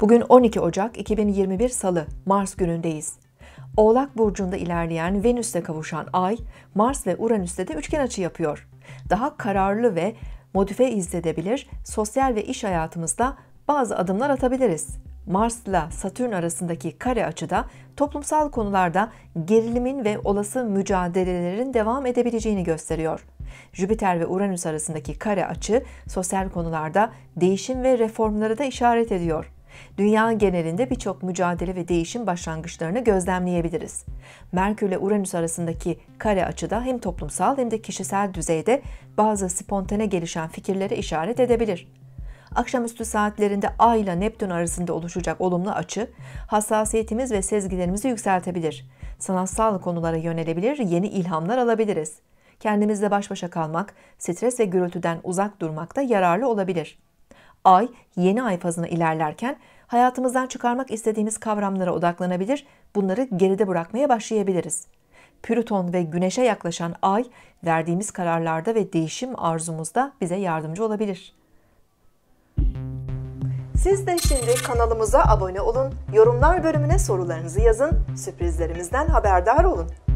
Bugün 12 Ocak 2021 Salı, Mars günündeyiz. Oğlak burcunda ilerleyen Venüs'te kavuşan Ay, Mars ve Uranüs'te de üçgen açı yapıyor. Daha kararlı ve modife izledebilir, sosyal ve iş hayatımızda bazı adımlar atabiliriz. Mars'la Satürn arasındaki kare açıda toplumsal konularda gerilimin ve olası mücadelelerin devam edebileceğini gösteriyor. Jüpiter ve Uranüs arasındaki kare açı sosyal konularda değişim ve reformları da işaret ediyor dünya genelinde birçok mücadele ve değişim başlangıçlarını gözlemleyebiliriz. Merkür ile Uranüs arasındaki kare açıda hem toplumsal hem de kişisel düzeyde bazı spontane gelişen fikirlere işaret edebilir. Akşamüstü saatlerinde Ay ile Neptün arasında oluşacak olumlu açı, hassasiyetimiz ve sezgilerimizi yükseltebilir. Sanatsal konulara yönelebilir, yeni ilhamlar alabiliriz. Kendimizle baş başa kalmak, stres ve gürültüden uzak durmak da yararlı olabilir.'' Ay yeni ay fazına ilerlerken hayatımızdan çıkarmak istediğimiz kavramlara odaklanabilir, bunları geride bırakmaya başlayabiliriz. Plüton ve Güneş'e yaklaşan Ay, verdiğimiz kararlarda ve değişim arzumuzda bize yardımcı olabilir. Siz de şimdi kanalımıza abone olun, yorumlar bölümüne sorularınızı yazın, sürprizlerimizden haberdar olun.